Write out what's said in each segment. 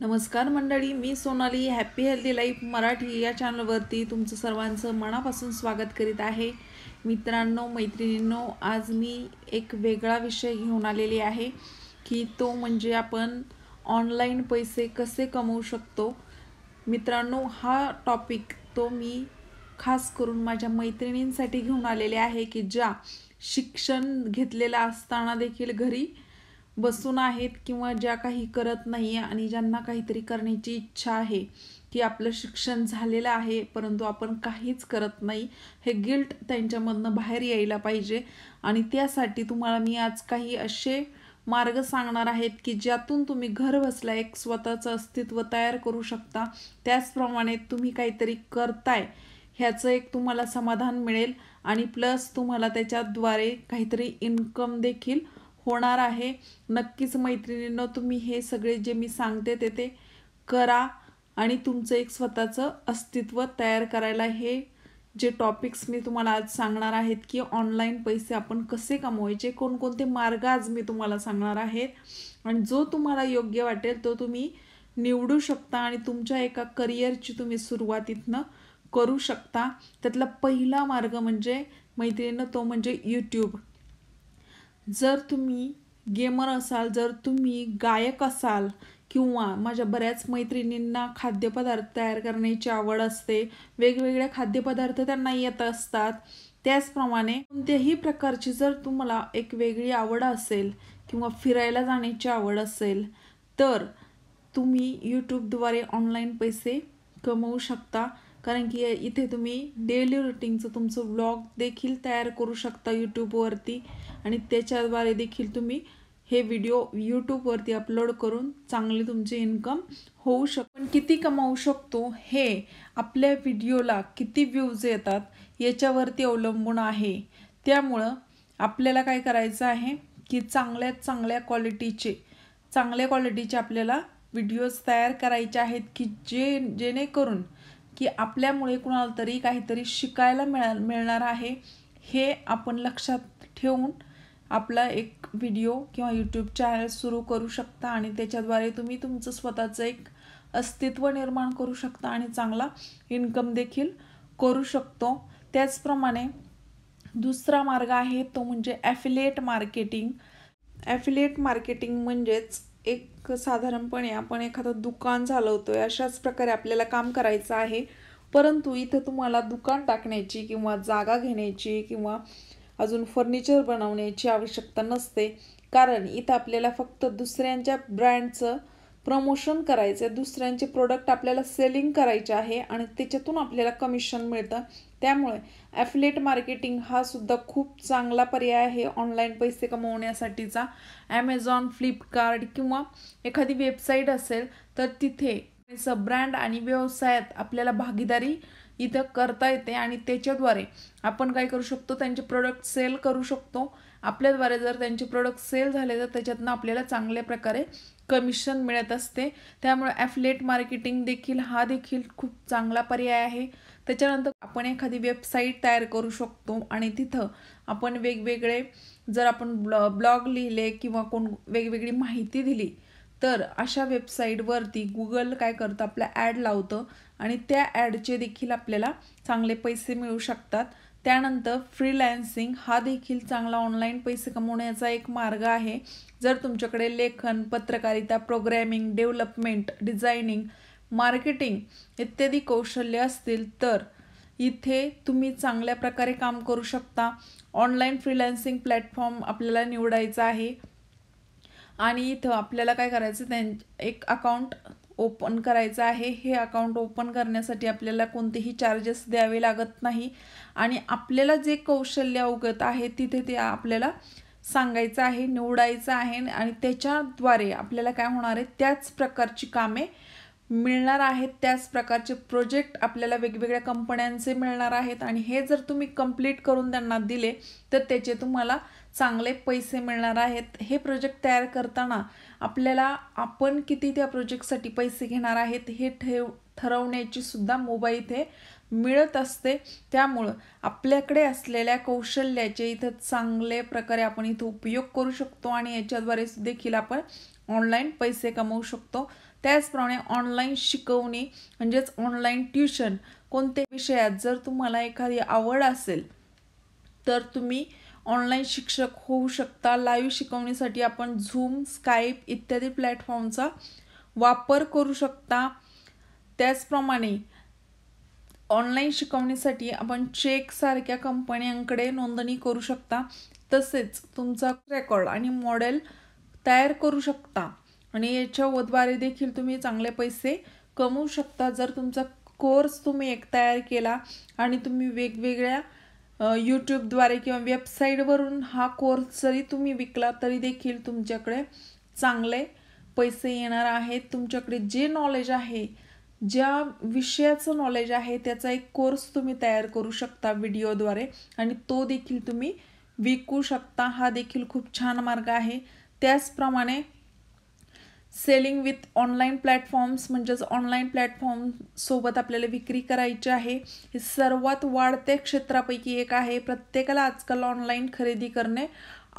नमस्कार मंडळी मी Sonali happy healthy life Marathi या चॅनलवरती तुमचं सर्वांचं मनापासून स्वागत करीत आहे मित्रांनो मैत्रिणींनो आज मी एक वेगळा विषय घेऊन आलेली आहे की तो म्हणजे आपण ऑनलाईन पैसे कसे कमवू शकतो मित्रांनो हा टॉपिक तो मी खास करून माझ्या मैत्रिणींसाठी घेऊन आलेले आहे की ज्या शिक्षण घेतलेलं असताना देखील घरी बसून आहेत किंवा ज्या काही करत नाही आणि ज्यांना काहीतरी करण्याची इच्छा आहे की आपलं शिक्षण झालेलं आहे परंतु आपण काहीच करत नाही हे गिल्ट त्यांच्यामधनं बाहेर यायला पाहिजे आणि त्यासाठी तुम्हाला मी आज काही असे मार्ग सांगणार आहेत की ज्यातून तुम्ही घर बसला एक स्वतःचं अस्तित्व तयार करू शकता त्याचप्रमाणे तुम्ही काहीतरी करताय ह्याचं एक तुम्हाला समाधान मिळेल आणि प्लस तुम्हाला त्याच्याद्वारे काहीतरी इन्कम देखील होणार आहे नक्कीच मैत्रिणींनो तुम्ही हे सगळे जे मी सांगते ते ते करा आणि तुमचं एक स्वतःचं अस्तित्व तयार करायला हे जे टॉपिक्स मी तुम्हाला आज सांगणार आहेत की ऑनलाईन पैसे आपण कसे कमवायचे कोणकोणते मार्ग आज मी तुम्हाला सांगणार आहेत आणि जो तुम्हाला योग्य वाटेल तो तुम्ही निवडू शकता आणि तुमच्या एका करिअरची तुम्ही सुरुवातीतनं करू शकता त्यातला पहिला मार्ग म्हणजे मैत्रिणीनं तो म्हणजे यूट्यूब जर तुम्ही गेमर असाल जर तुम्ही गायक असाल किंवा माझ्या बऱ्याच मैत्रिणींना खाद्यपदार्थ तयार करण्याची आवड असते वेगवेगळे खाद्यपदार्थ त्यांना येत असतात त्याचप्रमाणे कोणत्याही प्रकारची जर तुम्हाला एक वेगळी आवड असेल किंवा फिरायला जाण्याची आवड असेल तर तुम्ही यूट्यूबद्वारे ऑनलाईन पैसे कमवू शकता कारण की इथे तुम्ही डेली रुटीनचं तुमचं ब्लॉग देखील तयार करू शकता यूट्यूबवरती आणि त्याच्याद्वारे देखील तुम्ही हे व्हिडिओ यूट्यूबवरती अपलोड करून चांगली तुमची इन्कम होऊ शक पण किती कमावू शकतो हे आपल्या व्हिडिओला किती व्ह्यूज येतात याच्यावरती अवलंबून आहे त्यामुळं आपल्याला काय करायचं आहे की चांगल्यात चांगल्या क्वालिटीचे चांगल्या क्वालिटीचे आपल्याला व्हिडिओज तयार करायचे आहेत की जे जेणेकरून की आपल्यामुळे कुणाला तरी काहीतरी शिकायला मिळा मिळणार आहे हे आपण लक्षात ठेवून आपला एक व्हिडिओ किंवा यूट्यूब चॅनल सुरू करू शकता आणि त्याच्याद्वारे तुम्ही तुमचं स्वतःचं एक अस्तित्व निर्माण करू शकता आणि चांगला इन्कम देखील करू शकतो त्याचप्रमाणे दुसरा मार्ग आहे तो म्हणजे ॲफिलेट मार्केटिंग ॲफिलेट मार्केटिंग म्हणजेच एक साधारणपणे आपण एखादं दुकान चालवतोय अशाच प्रकारे आपल्याला काम करायचं आहे परंतु इथं तुम्हाला दुकान टाकण्याची किंवा जागा घेण्याची किंवा अजून फर्निचर बनवण्याची आवश्यकता नसते कारण इथं आपल्याला फक्त दुसऱ्यांच्या ब्रँडचं प्रमोशन करायचं आहे दुसऱ्यांचे प्रोडक्ट आपल्याला सेलिंग करायचे आहे आणि त्याच्यातून आपल्याला कमिशन मिळतं त्यामुळे ॲफलेट मार्केटिंग हा सुद्धा खूप चांगला पर्याय आहे ऑनलाईन पैसे कमवण्यासाठीचा ॲमेझॉन फ्लिपकार्ट किंवा एखादी वेबसाईट असेल तर तिथे सब ब्रँड आणि व्यवसायात आपल्याला भागीदारी इथं करता येते आणि त्याच्याद्वारे आपण काय करू शकतो त्यांचे प्रोडक्ट सेल करू शकतो आपल्याद्वारे जर त्यांचे प्रोडक्ट सेल झाले तर त्याच्यातनं आपल्याला चांगल्या प्रकारे कमिशन मिळत असते त्यामुळे ॲफलेट मार्केटिंग देखील हा देखील खूप चांगला पर्याय आहे त्याच्यानंतर आपण एखादी वेबसाईट तयार करू शकतो आणि तिथं आपण वेगवेगळे जर आपण ब्लॉ ब्लॉग लिहिले किंवा कोण वेगवेगळी माहिती दिली तर अशा वेबसाईटवरती गुगल काय करतं आपला ॲड लावतं आणि त्या ॲडचे देखील आपल्याला चांगले पैसे मिळू शकतात त्यानंतर फ्रीलॅन्सिंग हा देखील चांगला ऑनलाईन पैसे कमवण्याचा एक मार्ग आहे जर तुमच्याकडे लेखन पत्रकारिता प्रोग्रॅमिंग डेव्हलपमेंट डिझायनिंग मार्केटिंग इत्यादी कौशल्य असतील तर इथे तुम्ही चांगल्या प्रकारे काम करू शकता ऑनलाईन फ्रीलॅन्सिंग प्लॅटफॉर्म आपल्याला निवडायचा आहे आणि इथं आपल्याला काय करायचं त्यां एक अकाउंट ओपन करायचं आहे हे अकाउंट ओपन करण्यासाठी आपल्याला कोणतेही चार्जेस द्यावे लागत नाही आणि आपल्याला जे कौशल्य अवगत आहे तिथे ते आपल्याला सांगायचं आहे निवडायचं आहे आणि त्याच्याद्वारे आपल्याला काय होणार आहे त्याच प्रकारची कामे मिळणार आहेत त्याच प्रकारचे प्रोजेक्ट आपल्याला वेगवेगळ्या कंपन्यांचे मिळणार आहेत आणि हे जर तुम्ही कंप्लीट करून त्यांना दिले तर त्याचे तुम्हाला चांगले पैसे मिळणार आहेत हे प्रोजेक्ट तयार करताना आपल्याला आपण किती त्या प्रोजेक्टसाठी पैसे घेणार आहेत हे ठेव ठरवण्याची सुद्धा मुभा इथे मिळत असते त्यामुळं आपल्याकडे असलेल्या कौशल्याचे इथं चांगले प्रकारे आपण इथं उपयोग करू शकतो आणि याच्याद्वारे देखील आपण ऑनलाईन पैसे कमवू शकतो त्याचप्रमाणे ऑनलाईन शिकवणी म्हणजेच ऑनलाईन ट्युशन कोणत्या विषयात जर तुम्हाला एखादी आवड असेल तर तुम्ही ऑनलाईन शिक्षक होऊ शकता लाईव्ह शिकवण्यासाठी आपण झूम स्काईप इत्यादी प्लॅटफॉर्मचा वापर करू शकता त्याचप्रमाणे ऑनलाईन शिकवण्यासाठी आपण चेकसारख्या कंपन्यांकडे नोंदणी करू शकता तसेच तुमचा रेकॉर्ड आणि मॉडेल तयार करू शकता आणि याच्याद्वारे देखील तुम्ही चांगले पैसे कमवू शकता जर तुमचा कोर्स तुम्ही एक तयार केला आणि तुम्ही वेगवेगळ्या यूट्यूबद्वारे किंवा वेबसाईटवरून हा कोर्स जरी तुम्ही विकला तरी देखील तुमच्याकडे चांगले पैसे येणार आहेत तुमच्याकडे जे नॉलेज आहे ज्या विषयाचं नॉलेज आहे त्याचा एक कोर्स तुम्ही तयार करू शकता व्हिडिओद्वारे आणि तो देखील तुम्ही विकू शकता हा देखील खूप छान मार्ग आहे त्याचप्रमाणे सेलिंग विथ ऑनलाईन प्लॅटफॉर्म्स म्हणजेच ऑनलाईन प्लॅटफॉर्मसोबत आपल्याला विक्री करायची आहे हे सर्वात वाढत्या क्षेत्रापैकी एक आहे प्रत्येकाला आजकाल ऑनलाईन खरेदी करणे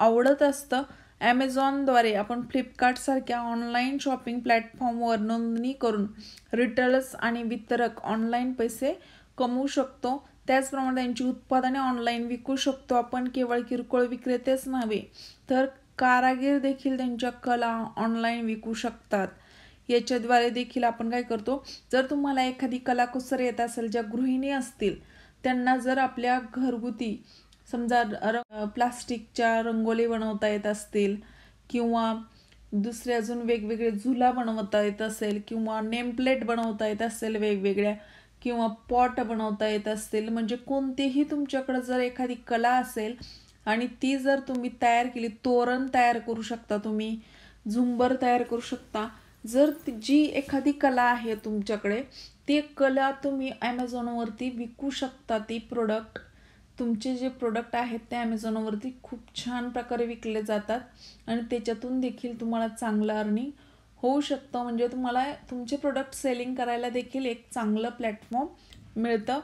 आवडत असतं ॲमेझॉनद्वारे आपण फ्लिपकार्टसारख्या ऑनलाईन शॉपिंग प्लॅटफॉर्मवर नोंदणी करून रिटेलर्स आणि वितरक ऑनलाईन पैसे कमवू शकतो त्याचप्रमाणे त्यांची उत्पादने ऑनलाईन विकू शकतो आपण केवळ किरकोळ विक्रेतेच नव्हे तर कारागीर देखील त्यांच्या कला ऑनलाईन विकू शकतात याच्याद्वारे देखील आपण काय करतो जर तुम्हाला एखादी कलाकुसर येत असेल ज्या गृहिणी असतील त्यांना जर आपल्या घरगुती समजा प्लास्टिकच्या रंगोली बनवता येत असतील किंवा दुसरे अजून वेगवेगळे झुला बनवता येत असेल किंवा नेमप्लेट बनवता येत असेल वेगवेगळ्या किंवा पॉट बनवता येत असतील म्हणजे कोणतेही तुमच्याकडं जर एखादी कला असेल आणि ती जर तुम्ही तयार केली तोरण तयार करू शकता तुम्ही झुंबर तयार करू शकता जर जी एखादी कला आहे तुमच्याकडे ती कला तुम्ही ॲमेझॉनवरती विकू शकता ती प्रोडक्ट तुमचे जे प्रोडक्ट आहेत ते ॲमेझॉनवरती खूप छान प्रकारे विकले जातात आणि त्याच्यातून देखील तुम्हाला चांगलं अर्निंग होऊ शकतं म्हणजे तुम्हाला तुमचे प्रोडक्ट सेलिंग करायला देखील एक चांगलं प्लॅटफॉर्म मिळतं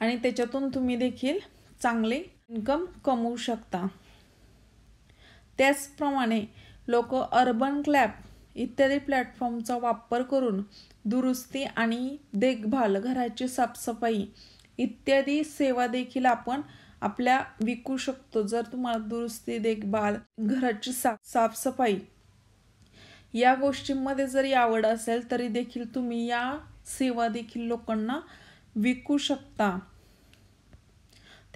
आणि त्याच्यातून तुम्ही देखील चांगले इन्कम कमवू शकता त्याचप्रमाणे लोक अर्बन क्लॅप इत्यादी प्लॅटफॉर्मचा वापर करून दुरुस्ती आणि देखभाल घराची साफसफाई इत्यादी सेवा देखील आपण आपल्या विकू शकतो जर तुम्हाला दुरुस्ती देखभाल घराची साफ साफसफाई या गोष्टींमध्ये जरी आवड असेल तरी देखील तुम्ही या सेवा देखील लोकांना विकू शकता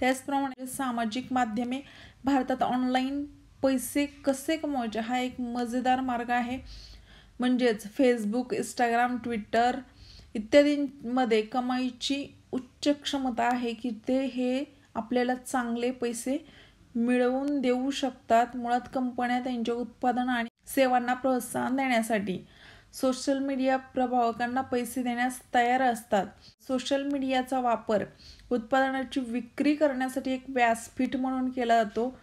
त्याचप्रमाणे सामाजिक माध्यमे भारतात ऑनलाईन पैसे कसे कमवायचे हा एक मजेदार मार्ग आहे म्हणजेच फेसबुक इंस्टाग्राम ट्विटर इत्यादींमध्ये कमाईची उच्च क्षमता आहे की ते हे आपल्याला चांगले पैसे मिळवून देऊ शकतात मुळात कंपन्या त्यांच्या उत्पादन आणि सेवांना प्रोत्साहन देण्यासाठी सोशल मीडिया प्रभावकांना पैसे देण्यास तयार असतात सोशल मीडियाचा वापर उत्पादनाची विक्री करण्यासाठी एक व्यासपीठ म्हणून केला जातो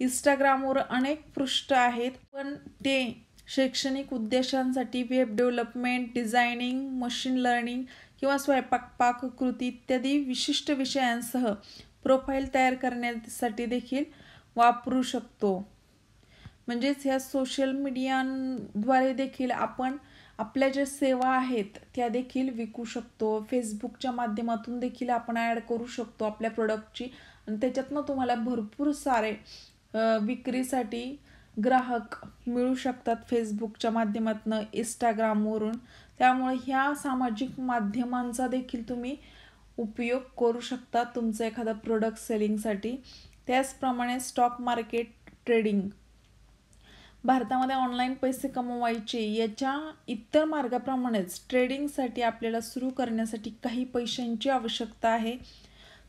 इंस्टाग्रामवर अनेक पृष्ठ आहेत पण ते शैक्षणिक उद्देशांसाठी web development designing machine learning किंवा स्वयंपाक पाककृती इत्यादी विशिष्ट विषयांसह प्रोफाईल तयार करण्यासाठी देखील वापरू शकतो म्हणजेच ह्या सोशल मीडियाद्वारे देखील आपण आपल्या ज्या सेवा आहेत त्या देखील विकू शकतो फेसबुकच्या माध्यमातून देखील आपण ॲड करू शकतो आपल्या प्रोडक्टची आणि त्याच्यातनं तुम्हाला भरपूर सारे विक्रीसाठी ग्राहक मिळू शकतात फेसबुकच्या माध्यमातून इंस्टाग्रामवरून त्यामुळे ह्या सामाजिक माध्यमांचा देखील तुम्ही उपयोग करू शकता तुमचं एखादा प्रोडक्ट सेलिंगसाठी त्याचप्रमाणे स्टॉक मार्केट ट्रेडिंग भारतामध्ये ऑनलाईन पैसे कमवायचे याच्या इतर मार्गाप्रमाणेच ट्रेडिंगसाठी आपल्याला सुरू करण्यासाठी काही पैशांची आवश्यकता आहे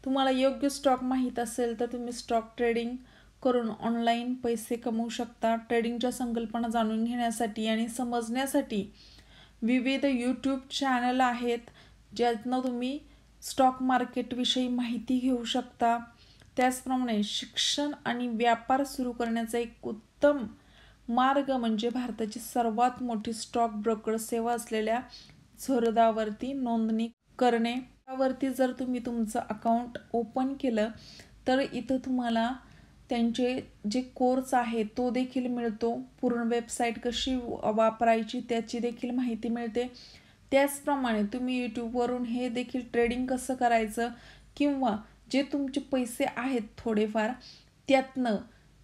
तुम्हाला योग्य स्टॉक माहीत असेल तर तुम्ही स्टॉक ट्रेडिंग करून ऑनलाईन पैसे कमवू शकता ट्रेडिंगच्या संकल्पना जाणून घेण्यासाठी आणि समजण्यासाठी विविध यूट्यूब चॅनल आहेत ज्यातनं तुम्ही स्टॉक मार्केटविषयी माहिती घेऊ शकता त्याचप्रमाणे शिक्षण आणि व्यापार सुरू करण्याचा एक उत्तम मार्ग म्हणजे भारताची सर्वात मोठी स्टॉक ब्रोकर सेवा असलेल्या झोरदावरती नोंदणी करणे त्यावरती जर तुम्ही तुमचं अकाउंट ओपन केलं तर इथं तुम्हाला त्यांचे जे कोर्स आहे तो देखील मिळतो पूर्ण वेबसाईट कशी वापरायची त्याची देखील माहिती मिळते त्याचप्रमाणे तुम्ही यूट्यूबवरून हे देखील ट्रेडिंग कसं करायचं किंवा जे तुमचे पैसे आहेत थोडेफार त्यातनं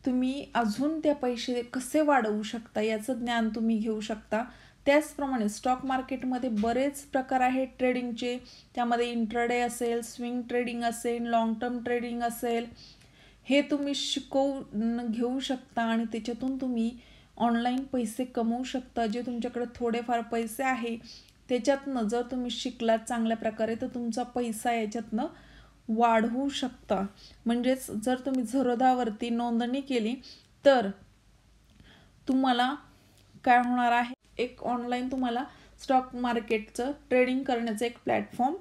तुम्ही अजून त्या पैसे कसे वाढवू शकता याचं ज्ञान तुम्ही घेऊ शकता त्याचप्रमाणे स्टॉक मार्केटमध्ये बरेच प्रकार आहेत ट्रेडिंगचे त्यामध्ये इंटरडे असेल स्विंग ट्रेडिंग असेल लॉंग टर्म ट्रेडिंग असेल हे तुम्ही शिकव घेऊ शकता आणि त्याच्यातून तुम्ही ऑनलाईन पैसे कमवू शकता जे तुमच्याकडे थोडेफार पैसे आहे त्याच्यातनं जर तुम्ही शिकलात चांगल्या प्रकारे तर तुमचा पैसा याच्यातनं वाढवू शकता म्हणजेच जर तुम्ही झरोदावरती नोंदणी केली तर तुम्हाला काय होणार आहे एक ऑनलाईन तुम्हाला स्टॉक मार्केटचं ट्रेडिंग करण्याचं एक प्लॅटफॉर्म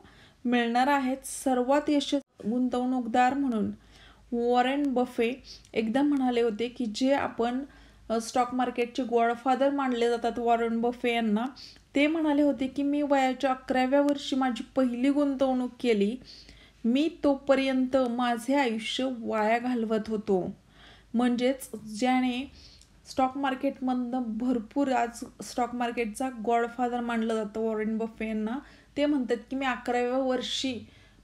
मिळणार आहे सर्वात यशस्वी गुंतवणूकदार म्हणून वॉरेन बफे एकदा म्हणाले होते की जे आपण स्टॉक मार्केटचे गॉडफादर मानले जातात वॉरेन बफे यांना ते म्हणाले होते की मी वयाच्या अकराव्या वर्षी माझी पहिली गुंतवणूक केली मी तोपर्यंत माझे आयुष्य वाया घालवत होतो म्हणजेच ज्याने स्टॉक मार्केटमधनं भरपूर आज स्टॉक मार्केटचा गॉडफादर मानलं जातं वॉरेन बफे यांना ते म्हणतात की मी अकराव्या वर्षी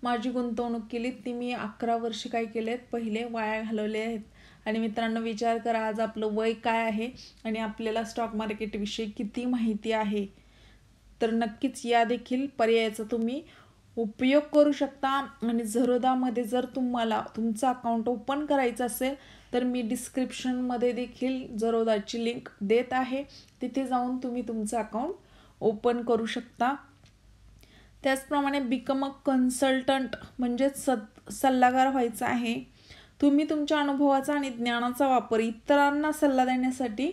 माझी गुंतवणूक केली ती मी अकरा वर्षी काय केले आहेत पहिले वाया घालवले आहेत आणि मित्रांनो विचार करा आज आपलं वय काय आहे आणि आपल्याला स्टॉक मार्केटविषयी किती माहिती आहे तर नक्कीच या देखील पर्यायाचा तुम्ही उपयोग करू शकता आणि झरोदामध्ये जर तुम्हाला तुमचं अकाउंट ओपन करायचं असेल तर मी डिस्क्रिप्शनमध्ये देखील झरोदाची लिंक देत आहे तिथे जाऊन तुम्ही तुमचं अकाउंट ओपन करू शकता त्याचप्रमाणे बिकम अ कन्सल्टंट म्हणजेच स सल्लागार व्हायचा आहे तुम्ही तुमच्या अनुभवाचा आणि ज्ञानाचा वापर इतरांना सल्ला देण्यासाठी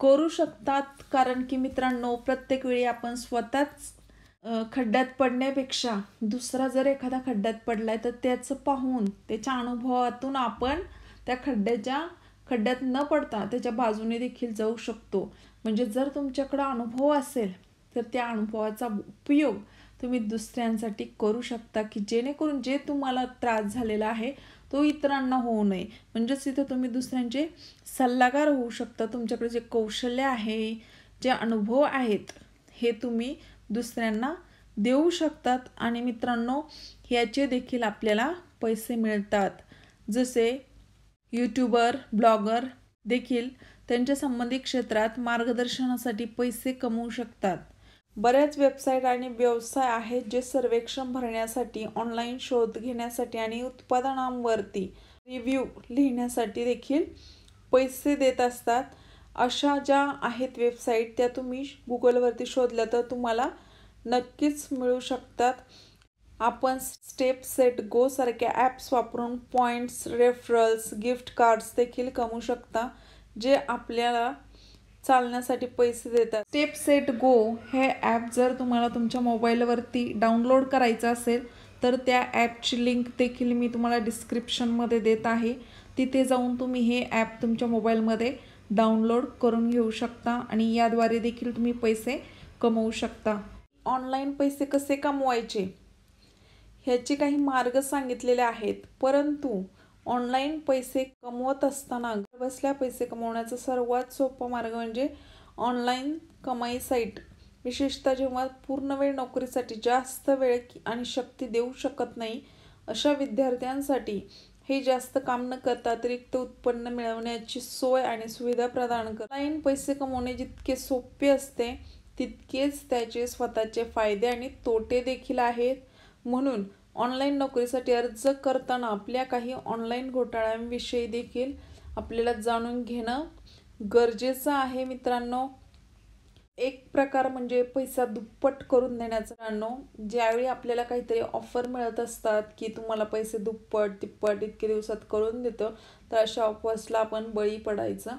करू शकतात कारण की मित्रांनो प्रत्येक वेळी आपण स्वतःच खड्ड्यात पडण्यापेक्षा दुसरा जर एखादा खड्ड्यात पडला आहे तर त्याचं पाहून त्याच्या अनुभवातून आपण त्या खड्ड्याच्या खड्ड्यात न पडता त्याच्या बाजूने देखील जाऊ शकतो म्हणजे जर तुमच्याकडं अनुभव असेल तर त्या अनुभवाचा उपयोग तुम्ही दुसऱ्यांसाठी करू शकता की जेणेकरून जे तुम्हाला त्रास झालेला आहे तो इतरांना होऊ नये म्हणजेच तिथं तुम्ही दुसऱ्यांचे सल्लागार होऊ शकता तुमच्याकडे जे कौशल्य आहे जे अनुभव आहेत हे तुम्ही दुसऱ्यांना देऊ शकतात आणि मित्रांनो ह्याचे देखील आपल्याला पैसे मिळतात जसे यूट्यूबर ब्लॉगर देखील त्यांच्या संबंधित क्षेत्रात मार्गदर्शनासाठी पैसे कमवू शकतात बऱ्याच वेबसाईट आणि व्यवसाय आहेत जे सर्वेक्षण भरण्यासाठी ऑनलाईन शोध घेण्यासाठी आणि उत्पादनांवरती रिव्ह्यू लिहिण्यासाठी देखील पैसे देत असतात अशा ज्या आहेत वेबसाईट त्या तुम्ही गुगलवरती शोधल्या तर तुम्हाला नक्कीच मिळू शकतात आपण स्टेप सेट गो सारख्या ॲप्स वापरून पॉईंट्स रेफरल्स गिफ्ट कार्ड्स देखील कमवू शकता जे आपल्याला चालण्यासाठी पैसे देतात स्टेप सेट गो हे ॲप जर तुम्हाला तुमच्या मोबाईलवरती डाउनलोड करायचं असेल तर त्या ॲपची लिंक देखील मी तुम्हाला डिस्क्रिप्शनमध्ये देत आहे तिथे जाऊन तुम्ही हे ॲप तुमच्या मोबाईलमध्ये डाउनलोड करून घेऊ शकता आणि याद्वारे देखील तुम्ही पैसे कमवू शकता ऑनलाईन पैसे कसे कमवायचे ह्याचे काही मार्ग सांगितलेले आहेत परंतु ऑनलाईन पैसे कमवत असताना बसल्या पैसे कमवण्याचा सर्वात सोपा मार्ग म्हणजे ऑनलाईन कमाई साईट विशेषतः जेव्हा पूर्ण वेळ नोकरीसाठी जास्त वेळ आणि शक्ती देऊ शकत नाही अशा विद्यार्थ्यांसाठी हे जास्त काम न करता अतिरिक्त उत्पन्न मिळवण्याची सोय आणि सुविधा प्रदान कर ऑनलाईन पैसे कमवणे जितके सोपे असते तितकेच त्याचे स्वतःचे फायदे आणि तोटे देखील आहेत म्हणून ऑनलाईन नोकरीसाठी अर्ज करताना आपल्या काही ऑनलाईन घोटाळ्यांविषयी देखील आपल्याला जाणून घेणं गरजेचं आहे मित्रांनो एक प्रकार म्हणजे पैसा दुप्पट करून देण्याचं आणो ज्यावेळी आपल्याला काहीतरी ऑफर मिळत असतात की तुम्हाला पैसे दुप्पट तिप्पट इतके दिवसात करून देतो तर अशा ऑफर्सला आपण बळी पडायचं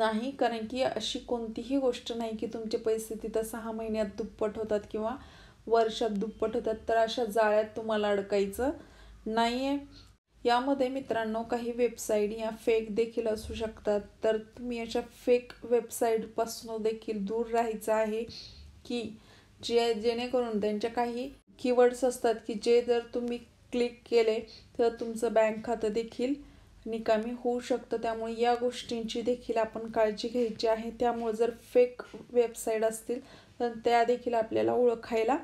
नाही कारण की अशी कोणतीही गोष्ट नाही की तुमचे पैसे तिथं सहा महिन्यात दुप्पट होतात किंवा वर्षात दुप्पट होतात तर अशा जाळ्यात तुम्हाला अडकायचं नाही आहे यामध्ये मित्रांनो काही वेबसाईट या फेक देखील असू शकतात तर तुम्ही याच्या फेक वेबसाईटपासून देखील दूर राहायचं आहे की जे जेणेकरून त्यांच्या काही कीवर्ड्स असतात की जे जर तुम्ही क्लिक केले तर तुमचं बँक खातं देखील निकामी होऊ शकतं त्यामुळे या गोष्टींची देखील आपण काळजी घ्यायची आहे त्यामुळे जर फेक वेबसाईट असतील तर त्या देखील आपल्याला ओळखायला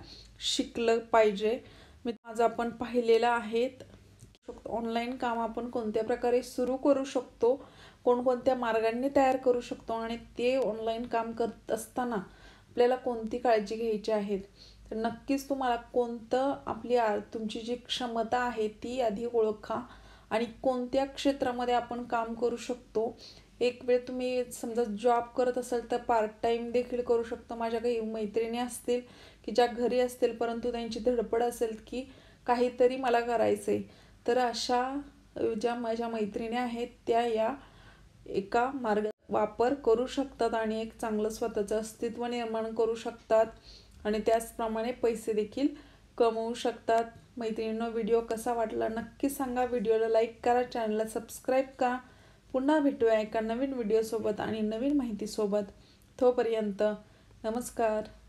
शिकलं पाहिजे मी आज आपण पाहिलेलं आहेत ऑनलाईन काम आपण कोणत्या प्रकारे सुरू करू शकतो कोणकोणत्या मार्गांनी तयार करू शकतो आणि ते ऑनलाईन काम करत असताना आपल्याला कोणती काळजी घ्यायची आहे तर नक्कीच तुम्हाला कोणतं आपली तुमची जी क्षमता आहे ती आधी ओळखा आणि कोणत्या क्षेत्रामध्ये आपण काम करू शकतो एक वेळ तुम्ही समजा जॉब करत असाल तर पार्ट टाईम देखील करू शकता माझ्या काही मैत्रिणी असतील की ज्या घरी असतील परंतु त्यांची धडपड असेल की काहीतरी मला करायचं आहे तर अशा ज्या माझ्या मैत्रिणी आहेत त्या या एका मार्ग वापर करू शकतात आणि एक चांगलं स्वतःचं अस्तित्व निर्माण करू शकतात आणि त्याचप्रमाणे पैसे देखील कमवू शकतात मैत्रिणींनो व्हिडिओ कसा वाटला नक्की सांगा व्हिडिओला लाईक करा चॅनलला सबस्क्राईब करा पुन्हा भेटूया एका नवीन व्हिडिओसोबत आणि नवीन माहितीसोबत तोपर्यंत नमस्कार